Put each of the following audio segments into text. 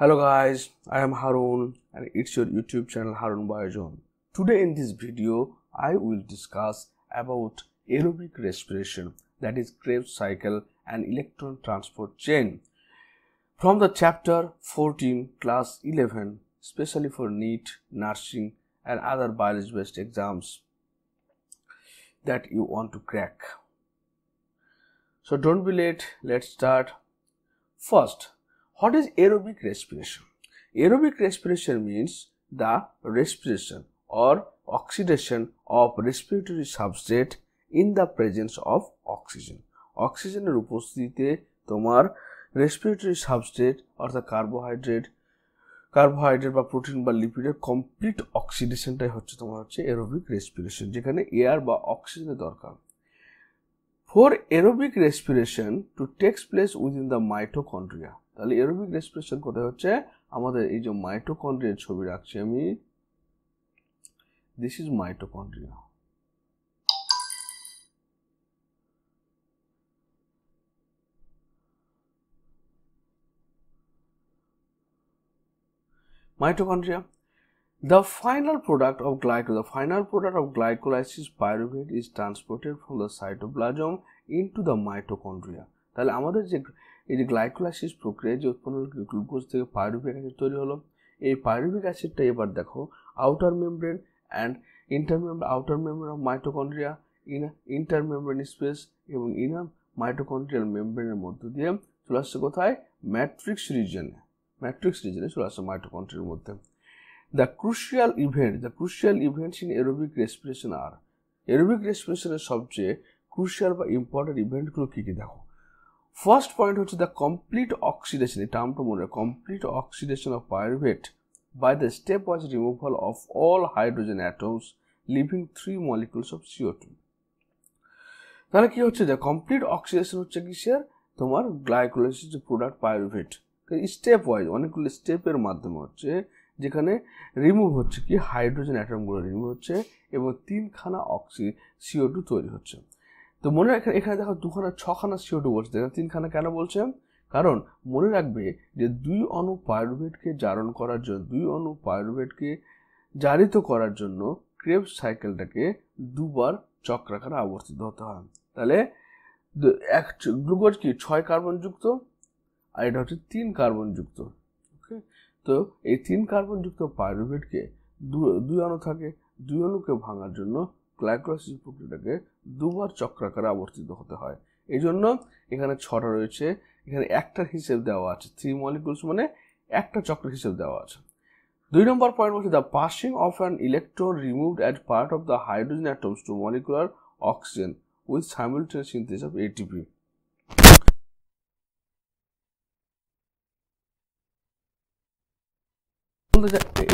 Hello guys, I am Harun and it's your YouTube channel Harun BioZone. Today in this video, I will discuss about aerobic respiration that is Krebs cycle and electron transport chain. From the chapter 14 class 11 especially for NEET, nursing and other biology based exams that you want to crack. So don't be late, let's start. First, What is aerobic respiration? Aerobic respiration means the respiration or oxidation of respiratory substrate in the presence of oxygen. অক্সিজেনের উপস্থিতিতে তোমার respiratory substrate অর্থাৎ carbohydrate carbohydrate বা protein বা লিপিডের complete অক্সিডেশনটাই হচ্ছে তোমার হচ্ছে এরোবিক রেসপিরেশন যেখানে এয়ার বা অক্সিজেনের দরকার for aerobic respiration to takes place within the mitochondria তাহলে এরোবিক রেসপিরেশন কোথায় হচ্ছে আমাদের এই যে মাইটোকন্ড্রিয়ার ছবি রাখছি আমি this is mitochondria mitochondria. The final product of glycolysis, the final product of glycolysis pyruvate is transported from the cytoplasm into the mitochondria. তাহলে আমাদের যে এই যে গ্লাইকোলাইসিস প্রক্রিয়া যে উৎপন্ন গ্লুকোজ থেকে পাইরুভিক অ্যাসিড তৈরি হলো এই পাইরুভিক অ্যাসিডটা এবার দেখো outer membrane and inter membrane outer membrane of mitochondria inter membrane space এবং ইনার মাইটোকন্ড্রিয়াল মেমব্রেনের মধ্য দিয়ে চলে আসছে কোথায় ম্যাট্রিক্স রিজনে ম্যাট্রিক্স রিজনে চলে আসছে মাইটোকন্ড্রিয়ার মধ্যে the crucial event the crucial events in aerobic respiration আর এরোবিক রেসপিরেশনের সবচেয়ে ক্রুশিয়াল বা ইম্পর্টেন্ট ইভেন্টগুলো কী কী দেখো ফার্স্ট পয়েন্ট হচ্ছে দ্য কমপ্লিট অক্সিডেশন এই টার্মটা মনে রাখ complete oxidation of pyruvate stepwise removal of all hydrogen atoms leaving three molecules of CO two তাহলে কি হচ্ছে যে কমপ্লিট অক্সিডেশন হচ্ছে সে তোমার glycolysis product pyruvate stepwise অনেকগুলো স্টেপের মাধ্যমে হচ্ছে যেখানে রিমুভ হচ্ছে কি হাইড্রোজেন অ্যাটমগুলো রিমুভ হচ্ছে এবং তিনখানা অক্সি সিও টু তৈরি হচ্ছে তো মনে রাখেন এখানে দেখো দুখানা ছখানা সিও টু বলছে তিনখানা কেন বলছে কারণ মনে রাখবে যে দুই অণু পাইরুভেটকে জারণ করার জন্য দুই অণু পাইরুভেটকে জারিত করার জন্য ক্রেপ সাইকেলটাকে দুবার চক্রাকারে আবর্তিত হতে হয় তাহলে এক গ্লুকোজ কি ছয় কার্বনযুক্ত আর এটা হচ্ছে তিন কার্বনযুক্ত ওকে তো এই তিন কার্বনযুক্ত দু দুই অণু থাকে দুই অণুকে ভাঙার জন্য গ্লাইকোলাইসিস প্রক্রিয়াটাকে দুবার চক্রাকারে আবর্তিত হতে হয় এই জন্য এখানে ছটা রয়েছে এখানে একটার হিসেব দেওয়া আছে থ্রি মলিকুলস মানে একটা চক্রের হিসেব দেওয়া আছে দুই নম্বর পয়েন্ট হচ্ছে the passing of an electron removed at part of the hydrogen atoms to molecular oxygen with simultaneous synthesis of ATP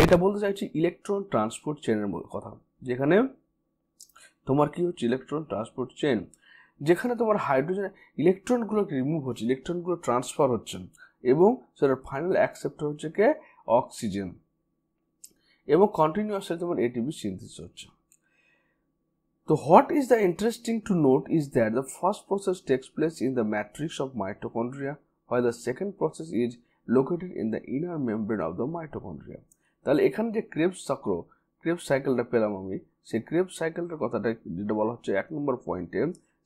এটা বলতে চাইছি ইলেকট্রন ট্রান্সপোর্ট চেনের কথা যেখানে তোমার কি হচ্ছে ইলেকট্রন ট্রান্সপোর্ট চেন যেখানে তোমার হাইড্রোজেন ইলেকট্রনগুলোকে রিমুভ হচ্ছে ইলেকট্রনগুলো ট্রান্সফার হচ্ছে এবং সেটার ফাইনাল অ্যাকসেপ্টার হচ্ছে কে অক্সিজেন এবং কন্টিনিউসলি তোমার এটিপি সিনথেসিস হচ্ছে তো what is the interesting to note is that the first process takes place in the matrix of mitochondria হয় the second process is located in the inner membrane of the mitochondria তাহলে এখানে যে Krebs চক্র crepe সাইকেলটা পেলাম আমি সেই crepe সাইকেলটার কথাটা যেটা বলা হচ্ছে এক নম্বর পয়েন্টে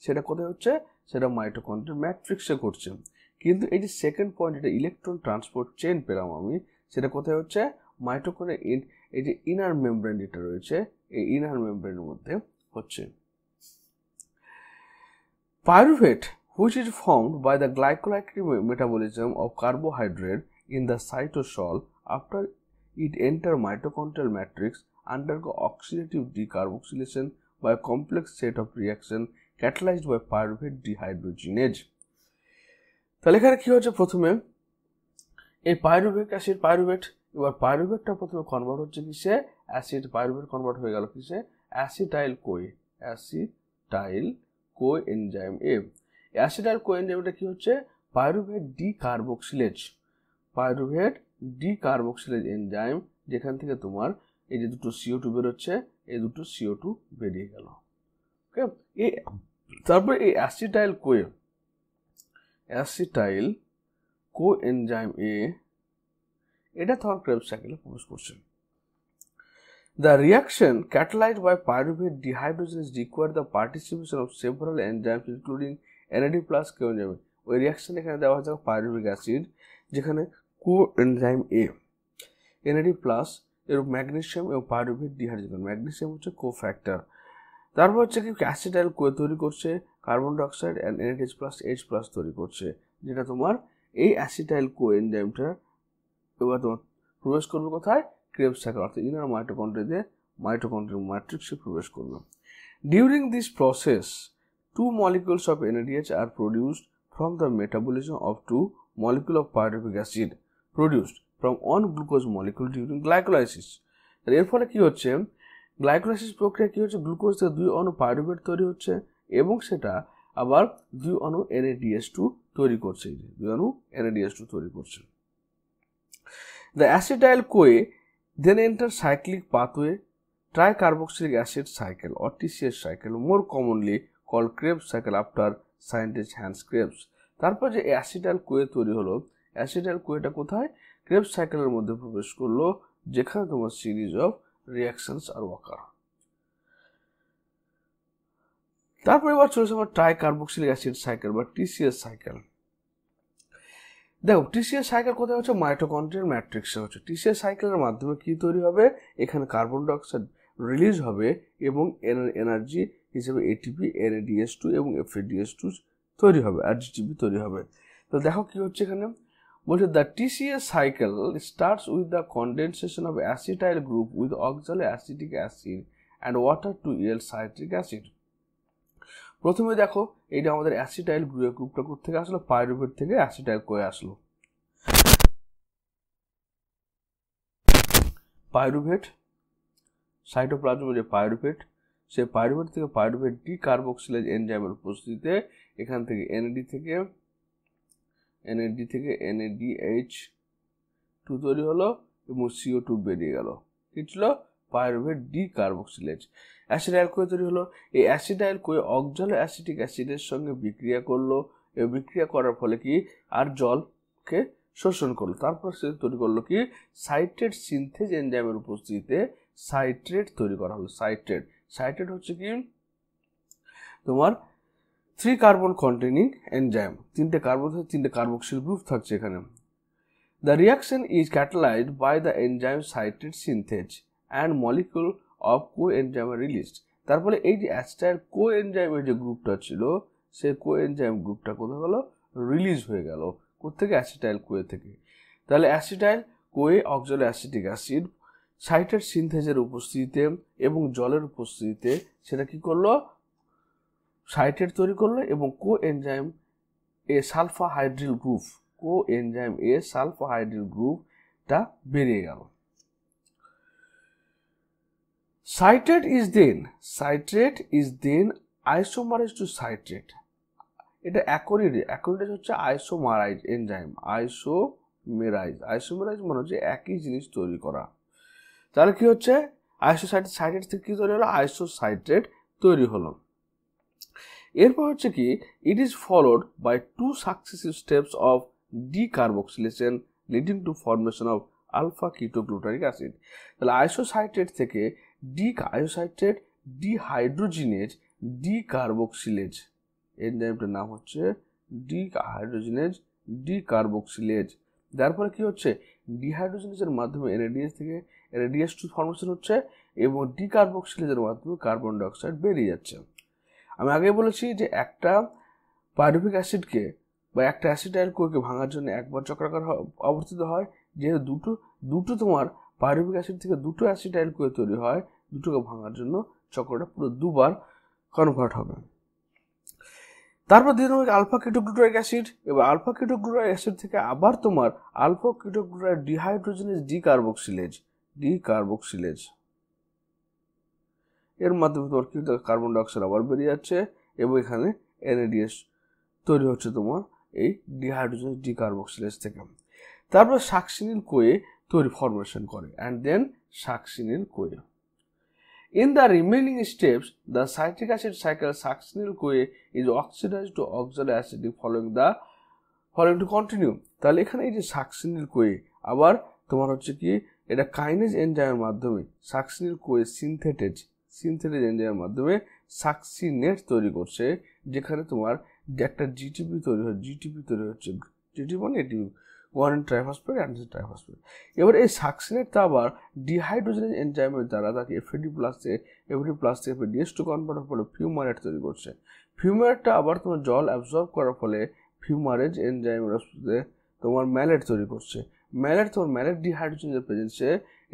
সেটা কোথায় হচ্ছে সেটা মাইটোকন্ড্রিয়াল ম্যাট্রিক্সে ঘটছে কিন্তু এই যে সেকেন্ড পয়েন্ট এটা ইলেকট্রন ট্রান্সপোর্ট চেন পেলাম আমি সেটা কোথায় হচ্ছে ইন এই যে ইনার মেমব্রেন যেটা রয়েছে এই ইনার মেমব্রেনের মধ্যে হচ্ছে pyruvate which is formed by the glycolytic metabolism of carbohydrate in the cytosol after it enter mitochondrial matrix undergo oxidative decarboxylation by a complex set of reaction catalyzed by pyruvate dehydrogenase তাহলে এখানে কী হচ্ছে প্রথমে এই pyruvate acid pyruvate এবার পাইরুভেটটা প্রথমে convert হচ্ছে কিসে acid pyruvate convert হয়ে গেল কিসে acetyl CoA acetyl coenzyme A acetyl কো এনজাইমটা কি হচ্ছে pyruvate decarboxylase pyruvate decarboxylase enzyme যেখান থেকে তোমার এই যে দুটো সিও টু বেরোচ্ছে এই দুটো সিও টু বেরিয়ে গেল ওকে এই তারপরে এই acetyl co acetyl coenzyme A এটা থর ক্রেপ সাইকেলে প্রবেশ করছে The by catalyzed by pyruvate require the participation of several several including including plus coenzyme ওই রিয়াকশন এখানে দেওয়া হয়েছে পাইরুভিক অ্যাসিড যেখানে coenzyme A NAD plus এর ম্যাগনেশিয়াম এবং পাইরুভেট ডিহাইড্রোজেন ম্যাগনেশিয়াম হচ্ছে কোফ্যাক্টর তারপর হচ্ছে কি কো তৈরি করছে carbon dioxide and NH plus H plus তৈরি করছে যেটা তোমার এই অ্যাসিটাইল কো এনজাইমটা এবার তোমার প্রবেশ করবে কোথায় ক্রেবস সাইকেল অর্থাৎ ইনার মাইটোকন্ড্রিয়াতে মাইটোকন্ড্রিয়াল ম্যাট্রিক্সে প্রবেশ করবে during this process two molecules of NADH are produced from the metabolism of two molecule of pyruvic acid produced from one glucose molecule during glycolysis আর এর ফলে কী হচ্ছে গ্লাইকোলাইসিস প্রক্রিয়া কী হচ্ছে গ্লুকোজ থেকে দুই অণু পাইরুভেট তৈরি হচ্ছে এবং সেটা আবার দুই অনু এনএডিএস টু তৈরি করছে দুই অণু এনএডিএস টু তৈরি করছে the acetyl CoA then enter cyclic pathway tri acid acid cycle or TCS cycle more commonly call Krebs cycle after scientist Hans Krebs তারপর যে অ্যাসিডাইল কোয়ে তৈরি হলো অ্যাসিডাল কোয়েটা কোথায় ক্রেবস সাইকেলের মধ্যে প্রবেশ করলো যেখানে তোমার সিরিজ অফ রিয়াকশনস আর ওয়াকার তারপরে এবার চলেছে আমার ট্রাই কার্বক্সিলিক অ্যাসিড সাইকেল বা টিসিএস সাইকেল দেখো টিসিএস সাইকেল কোথায় হচ্ছে মাইটোকন্ড্রিয়াল ম্যাট্রিক্সে হচ্ছে টিসিএস সাইকেলের মাধ্যমে কি তৈরি হবে এখানে কার্বন ডাইঅক্সাইড রিলিজ হবে এবং এনার্জি হিসেবে এটিপি এনএডিএস টু এবং এফএডিএস টু তৈরি হবে আর জিটিপি তৈরি হবে তো দেখো কি হচ্ছে এখানে বলছে the TCS cycle starts with the condensation of acetyl group with oxaloacetic acid and water to yield citric acid প্রথমে দেখো এটা আমাদের অ্যাসিটাইল গ্রুপটা কোথা থেকে আসলো পাইরুভেট থেকে অ্যাসিটাইল কয়ে আসলো পাইরুভেট সাইটোপ্লাজমে যে পাইরুভেট সে পাইরুভেট থেকে পাইরুভেট ডি কার্বক্সিলেজ এনজাইমের উপস্থিতিতে এখান থেকে এনডি থেকে এনএডি থেকে এনএডিএইচ টু তৈরি হলো এবং সিও টু বেরিয়ে গেল কি ছিল পায়রোভেট ডি কার্বক্সিলেজ অ্যাসিড আয়ল কোয়ে তৈরি হলো এই অ্যাসিড আয়ল কোয়ে অকজল অ্যাসিটিক অ্যাসিডের সঙ্গে বিক্রিয়া করলো এ বিক্রিয়া করার ফলে কি আর জলকে শোষণ করলো তারপর সে তৈরি করলো কি সাইট্রেট সিনথেজ এনজাইমের উপস্থিতিতে সাইট্রেট তৈরি করা হলো সাইট্রেট সাইট্রেট হচ্ছে কি তোমার থ্রি কার্বন কন্টেনিং এনজাইম তিনটে কার্বন তিনটে কার্বক্সিল গ্রুপ থাকছে এখানে the reaction is catalysed by the enzyme citrate synthase and molecule of coenzyme released তার ফলে এই যে অ্যাস্টাইল কো এনজাইমের যে গ্রুপটা ছিল সে কো এনজাইম গ্রুপটা কোথায় গেলো রিলিজ হয়ে গেল কোথেকে অ্যাসিটাইল কোয়ে থেকে তাহলে acetyl CoA oxaloacetic acid সাইটের সিনথেজের উপস্থিতিতে এবং জলের উপস্থিতিতে সেটা কি করলো সাইটেট তৈরি করলো এবং coenzyme A sulphydryl group coenzyme A sulphydryl গ্রুপটা বেরিয়ে গেল citrate is then citrate is then isomerise to citrate এটা অ্যাকোরিড অ্যাকোরিড হচ্ছে আইসোমারাইজ এনজাইম আইসোমেরাইজ আইসোমেরাইজ মানে হচ্ছে একই জিনিস তৈরি করা তাহলে কি হচ্ছে আইসোসাইট সাইটেট থেকে কী তৈরি হলো আইসোসাইট্রেট তৈরি হলো এরপর হচ্ছে কি it is followed by two successive steps of carboxylation leading to formation of alpha ketoglutaric acid তাহলে আইসোসাইট্রেট থেকে ডি আইসোসাইট্রেট ডিহাইড্রোজিনেজ ডিকার্বক্সিলেজ এর নামটার নাম হচ্ছে ডিহাইড্রোজিনেজ ডিকার্বক্সিলেজ যার ফলে কী হচ্ছে ডিহাইড্রোজিনেজের মাধ্যমে এনএডিএস থেকে এনএডিএস টু ফর্মেশন হচ্ছে এবং ডিকার্বক্সিলেজের মাধ্যমে কার্বন ডাইঅক্সাইড বেরিয়ে যাচ্ছে আমি আগে বলেছি যে একটা পাইরুভিক অ্যাসিডকে বা একটা অ্যাসিটাইল কোকে ভাঙার জন্য একবার চক্রাকার অবস্থিত হয় যেহেতু দুটো দুটো তোমার পাইরুভিক অ্যাসিড থেকে দুটো অ্যাসিটাইল কোয়ে তৈরি হয় দুটোকে ভাঙার জন্য চক্রটা পুরো দুবার কনভার্ট হবে তারপর দিয়ে তোমাকে আলফা কিটোগ্লুটারিক অ্যাসিড এবার আলফা কিটোগ্লুটারিক অ্যাসিড থেকে আবার তোমার alpha decarboxylase decarboxylase এর মাধ্যমে তোমার কিন্তু কার্বন ডাইঅক্সাইড আবার বেরিয়ে যাচ্ছে এবং এখানে এনএডিএস তৈরি হচ্ছে তোমার এই ডিহাইড্রোজেন ডিকার্বক্সিলেজ থেকে তারপর সাকসিনিল কোয়ে তৈরি ফর্মেশন করে and then succinyl CoA in the remaining steps the citric acid cycle cycle CoA is oxidise to oxide acid following the following to continue তাহলে এখানে এই যে সাকসিনিল কোয়ে আবার তোমার হচ্ছে কি এটা কাইনেজ এনজাইমের মাধ্যমে সাকসিনিল কোয়ে সিনথেটেজ সিনথেটিক ইঞ্জিনের মাধ্যমে সাকসি নেট তৈরি করছে যেখানে তোমার যে একটা জিটিপি তৈরি হয় জিটিপি তৈরি হচ্ছে জিটিপি মানে এটি ওয়ারেন ট্রাইফসফেট অ্যান্ড্রোজেন ট্রাইফসফেট এবার এই সাকসিনেটটা আবার ডিহাইড্রোজেন এনজাইমের দ্বারা তাকে এফএডি প্লাসে এফডি প্লাস থেকে ডিএস টু হওয়ার ফলে ফিউমারেট তৈরি করছে ফিউমারেটটা আবার তোমার জল অ্যাবজর্ব করার ফলে ফিউমারেজ এনজাইম তোমার ম্যালেট তৈরি করছে ম্যালেট তোমার ম্যালেট ডিহাইড্রোজেনের প্রেজেন্সে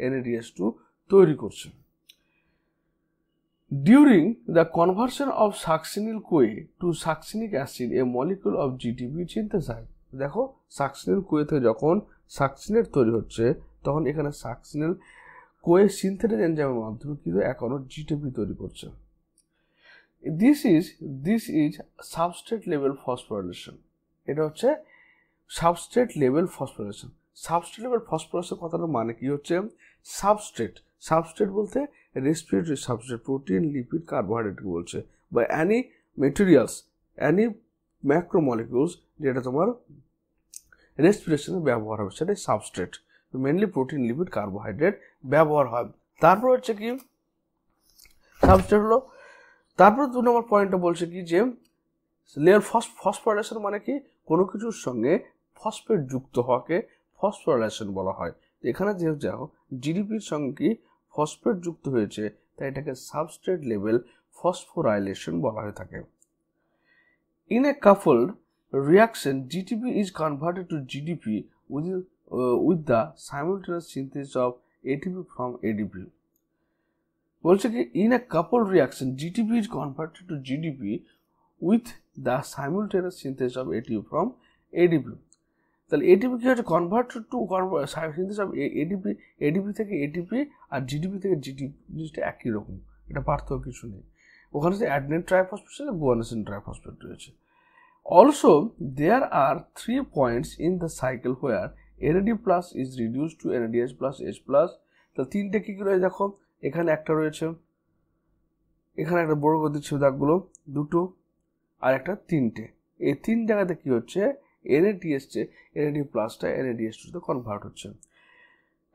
এনএডিএস টু তৈরি করছে During the conversion of succinyl-CoA to succinic acid, a molecule of GTP is synthesized. দেখো সাকসিনিল কোয়ে থেকে যখন সাকসিনেট তৈরি হচ্ছে তখন এখানে সাকসিনিল কোয়ে সিনথেটিক এনজাইমের মাধ্যমে কিন্তু এখনও জিটিপি তৈরি করছে this is this is substrate level phosphorylation এটা হচ্ছে substrate level phosphorylation substrate level phosphorylation কথাটার মানে কি হচ্ছে সাবস্ট্রেট সাবস্ট্রেট বলতে respiratory substrate protein lipid carbohydrate বলছে বা অ্যানি মেটেরিয়ালস অ্যানি ম্যাক্রোমলিকুলস যেটা তোমার রেসপিরেশনে ব্যবহার হবে সেটাই substrate mainly protein lipid carbohydrate ব্যবহার হয় তারপর হচ্ছে কি সাবস্ট্রেট হলো তারপর দু নম্বর পয়েন্টটা বলছে কি যে লেয়ার ফস ফসফোরাইলেশন মানে কি কোনো কিছুর সঙ্গে ফসফেট যুক্ত হওয়াকে ফসফোরাইলেশন বলা হয় এখানে যেহেতু জিডিপির সঙ্গে কি ফসফেট যুক্ত হয়েছে তাই এটাকে সাবস্ট্রেট লেভেল ফসফোরাইলেশন বলা হয়ে থাকে in a coupled reaction GTP is converted to GDP with with the the simultaneous of ATP from ADP বলছে কি in a couple reaction GTP is converted to GDP with the simultaneous synthesis of ATP from ADP তাহলে ATP কী হচ্ছে convert to synthesis of ADP ADP থেকে ATP আর GDP থেকে GDP জিনিসটা একই রকম এটা পার্থক্য কিছু নেই ওখানে হচ্ছে অ্যাডনেট ট্রাইফ হসপিটাল বুয়ানাসিন ট্রাইফ হসপিটাল রয়েছে also there are three points in the cycle where NAD plus is reduce to NADS plus S plus তাহলে তিনটে কী কী রয়েছে দেখো এখানে একটা রয়েছে এখানে একটা বড় গতি ছিল দাগগুলো দুটো আর একটা তিনটে এই তিন জায়গাতে কী হচ্ছে NADH যে NAD প্লাসটা এনএডিএস টুতে কনভার্ট হচ্ছে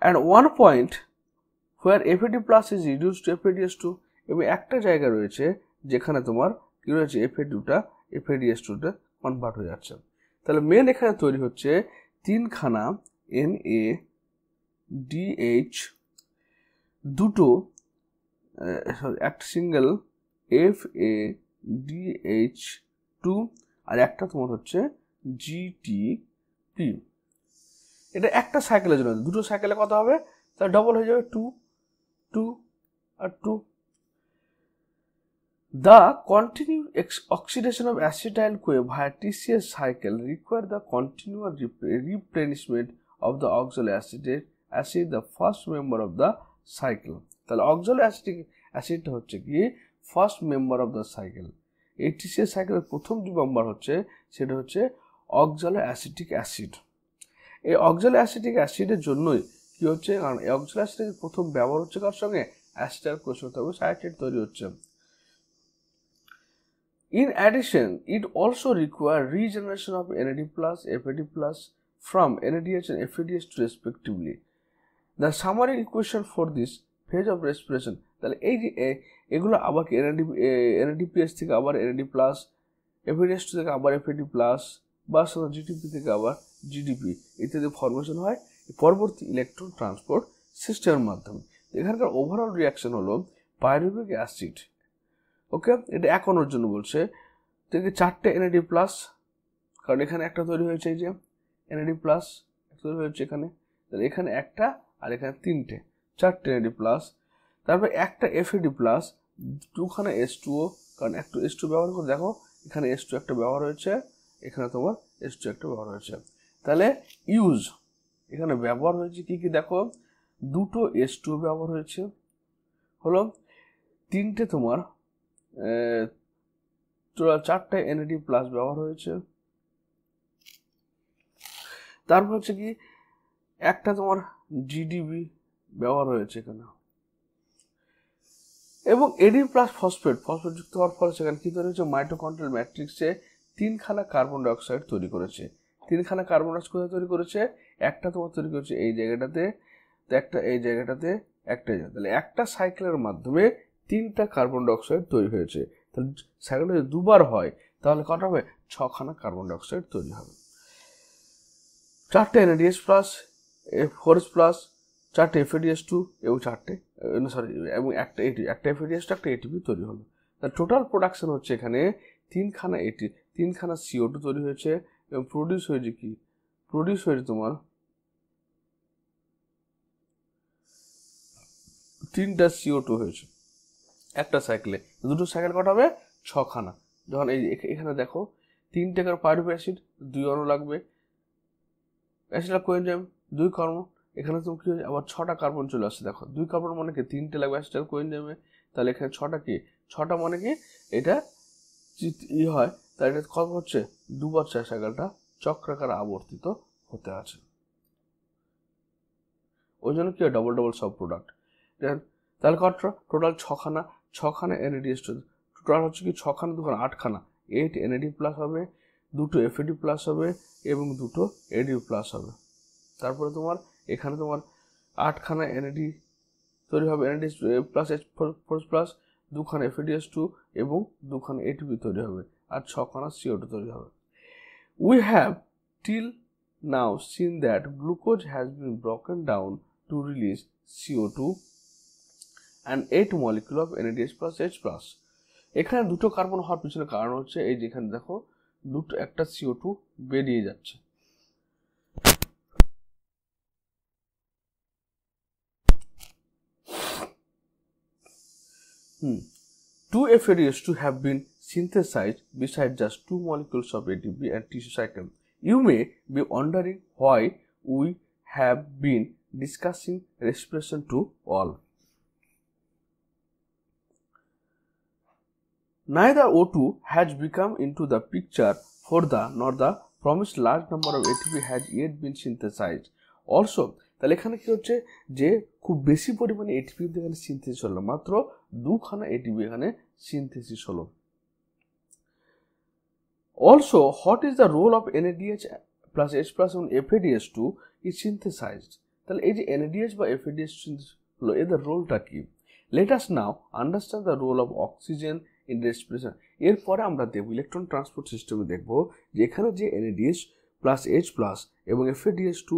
and one point where FAD plus is reduce to FADS two এবং একটা জায়গা রয়েছে যেখানে তোমার কী রয়েছে এফএ টুটা এফএডিএস টুতে কনভার্ট হয়ে যাচ্ছে তাহলে মেন এখানে তৈরি হচ্ছে তিনখানা এন এ ডিএইচ দুটো একটা single F A DH two আর একটা তোমার হচ্ছে জিটিপি এটা একটা সাইকেলের জন্য দুটো সাইকেলে কত হবে তাহলে ডবল হয়ে যাবে টু টু আর to the continue oxidation of acetyl CoA via TCS cycle require the continual replenishment of the oxal অ্যাসিডের acid the first member of the cycle তাহলে অক্সল অ্যাসিডিক অ্যাসিডটা হচ্ছে কি first member of the cycle এইটিসিএস সাইকেলের প্রথম যে member হচ্ছে সেটা হচ্ছে অক্সালো অ্যাসিটিক অ্যাসিড এই অক্সালো অ্যাসিটিক অ্যাসিডের জন্যই কী হচ্ছে কারণ এই অক্সালো অ্যাসিডের প্রথম ব্যবহার হচ্ছে কার সঙ্গে অ্যাসিটাল কোষমতাবক সাইটেড তৈরি হচ্ছে in addition it also require regeneration of NAD plus FAD plus from NADS and FADS two respectively the summary equation for this phase of respiration তাহলে এই যে এগুলো আবার এনএডি এনএডিপিএস থেকে আবার এনএডি প্লাস এফএডিএস টু থেকে আবার এফএডি প্লাস বা জিডিপি থেকে আবার জিডিপি ইত্যাদি ফরমেশন হয় পরবর্তী ইলেকট্রন ট্রান্সপোর্ট সিস্টেমের মাধ্যমে এখানকার ওভারঅল রিয়াকশন হলো পাইরুভিক অ্যাসিড ওকে এটা একানোর জন্য বলছে থেকে চারটে এনএডি প্লাস কারণ এখানে একটা তৈরি হয়েছে এই যে এনএডি প্লাস তৈরি হয়েছে এখানে তাহলে এখানে একটা আর এখানে তিনটে চারটে এনএডি প্লাস তারপরে একটা এফএডি প্লাস দুখানে এস টুও কারণ একটু এস টু ব্যবহার করে দেখো এখানে এস টু একটা ব্যবহার হয়েছে এখানে তোমার এস টু একটা ব্যবহার হয়েছে তাহলে ইউজ এখানে ব্যবহার হয়েছে কি কি দেখো দুটো এস টু ব্যবহার হয়েছে হলো তিনটে তোমার চারটে এনএডি প্লাস ব্যবহার হয়েছে তারপর হচ্ছে কি একটা তোমার জিডিবি ব্যবহার হয়েছে এখানে এবং এডি প্লাস ফসফেট ফসফেট যুক্ত হওয়ার ফলে সেখানে কি তৈরি হচ্ছে ম্যাট্রিক্সে তিনখানা কার্বন ডাইঅক্সাইড তৈরি করেছে তিনখানা কার্বন ডাইঅক্সাইড তৈরি করেছে একটা তোমার তৈরি করেছে এই জায়গাটাতে একটা এই জায়গাটাতে একটা তাহলে একটা সাইকেলের মাধ্যমে তিনটা কার্বন ডাইঅক্সাইড তৈরি হয়েছে তাহলে সাইকেল যদি দুবার হয় তাহলে কটা হবে ছখানা কার্বন ডাইঅক্সাইড তৈরি হবে চারটে এনএডিএস প্লাস ফোর প্লাস চারটে এফএডিএস টু এবং চারটে সরি এবং একটা এটি একটা এফএডিএস টু একটা এটিপি তৈরি হলো তাহলে টোটাল প্রোডাকশন হচ্ছে এখানে তিনখানা এটি তিনখানা সিও টু তৈরি হয়েছে এবং প্রডিউস হয়েছে কি প্রডিউস হয়েছে তোমার তিনটা সিও টু হয়েছে একটা সাইকেলে দুটো সাইকেল কটা হবে ছখানা যখন এই এখানে দেখো তিন টাকার পাইরুপ অ্যাসিড দুই অণু লাগবে অ্যাসিড আর কোয়েনজাইম দুই কর্ম এখানে তুমি কি আবার ছটা কার্বন চলে আসছে দেখো দুই কার্বন মানে কি তিনটে লাগবে অ্যাসিড আর কোয়েনজাইমে তাহলে এখানে ছটা কি ছটা মানে কি এটা ই হয় তাই এটা কর্ম হচ্ছে দুবার শেষাকালটা চক্রাকার আবর্তিত হতে আছে ওই জন্য কি হয় ডবল ডবল সব প্রোডাক্ট দেন তাহলে কতটা টোটাল ছখানা ছখানা এনএডি টোটাল হচ্ছে কি ছখানা দুখানা আটখানা এইট এনএডি প্লাস হবে দুটো এফএডি প্লাস হবে এবং দুটো এডি প্লাস হবে তারপরে তোমার এখানে তোমার আটখানা এনএডি তৈরি হবে NAD plus H four plus দুখানা এফএডিএস টু এবং দুখানা এটিপি তৈরি হবে আর ছখানা সিও টু তৈরি হবে we have till now seen that glucose has been broken down to release CO two and eight molecule of NADS plus H plus এখানে দুটো carbon হওয়ার পিছনে কারণ হচ্ছে এই যেখানে দেখো দুটো একটা সিও টু বেরিয়ে যাচ্ছে হুম টু এফেরিয়াস to have been synthesized besides just two molecules of ATP and tissue cycle. You may be wondering why we have been discussing respiration to all. Neither O2 has become into the picture for the nor the promised large number of ATP has yet been synthesized. Also, তাহলে এখানে কি হচ্ছে যে খুব বেশি পরিমাণে ATP এখানে synthesis হলো মাত্র দুখানা এটিপি এখানে সিনথেসিস হলো Also, what is the role of NADH plus H plus এবং FADH2 is synthesized? তাহলে এই যে NADH বা FADH হলো এদের রোলটা কি let us now understand the role of oxygen in respiration এরপরে আমরা দেব ইলেকট্রন ট্রান্সপোর্ট সিস্টেমে দেখব যে এখানে যে NADH প্লাস এইচ প্লাস এবং FADH2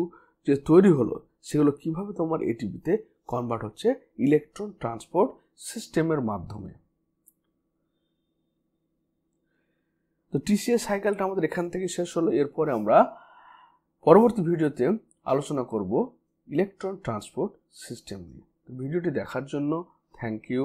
যে তৈরি হলো সেগুলো কিভাবে তোমার এটিপিতে কনভার্ট হচ্ছে ইলেকট্রন ট্রান্সপোর্ট সিস্টেমের মাধ্যমে তো টিসিএস সাইকেলটা আমাদের এখান থেকে শেষ হলো এরপরে আমরা পরবর্তী ভিডিওতে আলোচনা করব ইলেকট্রন ট্রান্সপোর্ট সিস্টেম নিয়ে ভিডিওটি দেখার জন্য থ্যাংক ইউ